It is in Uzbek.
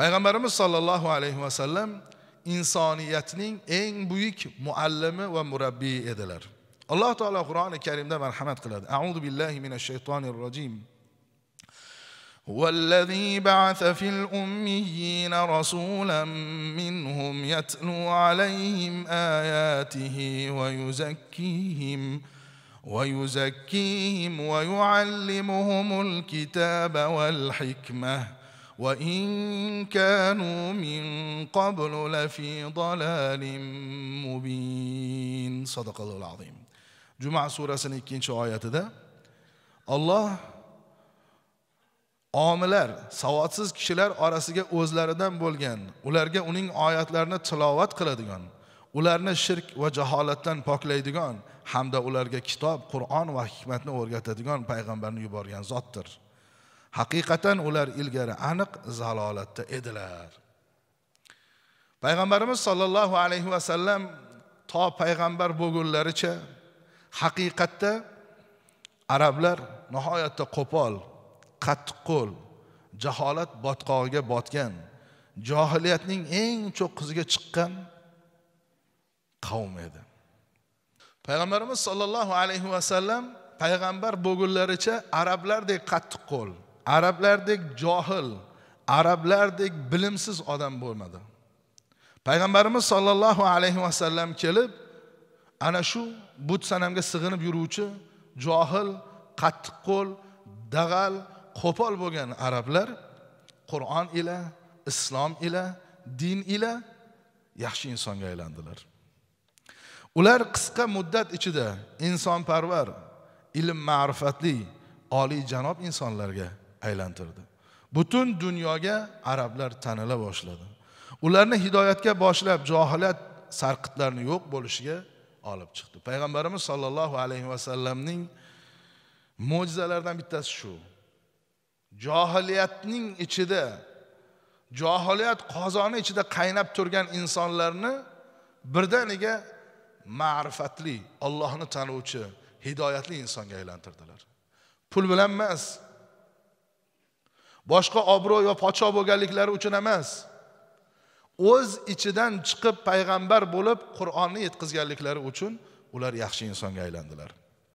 Peygamberimiz sallallahu aleyhi ve sellem insaniyetinin en buyuk muallimi ve murabbi ediler. Allah Teala Kur'an-ı Kerim'de merhamet kıladı. Euzu billahi mineşşeytanirracim. والذي بعث في الأميين رسولا منهم يتلو عليهم آياته ويزكيهم ويزكيهم ويعلمهم الكتاب والحكمة وإن كانوا من قبل لفي ضلال مبين صدق الله العظيم جمعة سورة سنة 2 آيات ده الله omilar savodsiz kishilar orasiga o'zlaridan bo'lgan ularga uning oyatlarini tilovat qiladigan ularni shirk va jaholatdan poklaydigan hamda ularga kitob qur'on va hikmatni o'rgatadigan payg'ambarni yuborgan zotdir haqiqatan ular ilgari aniq zalolatda edilar payg'ambarimiz sollallohu alayhi vasallam to payg'ambar bo'lgunlaricha haqiqatda arablar nihoyatda qo'pol qattiqqo'l jaholat botqog'iga botgan johiliyatning eng cho'qqisiga chiqqan qavm edi payg'ambarimiz sollallohu alayhi vasallam payg'ambar bo'lgunlaricha arablardek qattiqqo'l arablardek johil arablardek bilimsiz odam bo'lmadi payg'ambarimiz sollallohu alayhi vasallam kelib ana shu but sanamga sig'inib yuruvchi johil qattiqqo'l dag'al qo'pol bo'lgan arablar qur'on ila islom ila din ila yaxshi insonga aylandilar ular qisqa muddat ichida insonparvar ilm ma'rifatli oliy janob insonlarga aylantirdi butun dunyoga arablar tanila boshladi ularni hidoyatga boshlab johiliyat sarqitlarini yo'q bo'lishiga olib chiqdi payg'ambarimiz sollallohu alayhi vasallamning mo'jizalaridan bittasi shu johiliyatning ichida johiliyat qozoni ichida qaynab turgan insonlarni birdaniga ma'rifatli ollohni tanuvchi hidoyatli insonga aylantirdilar pul bilan emas boshqa obro' va podsho bo'lganliklari uchun emas o'z ichidan chiqib payg'ambar bo'lib qur'onni yetkazganliklari uchun ular yaxshi insonga aylandilar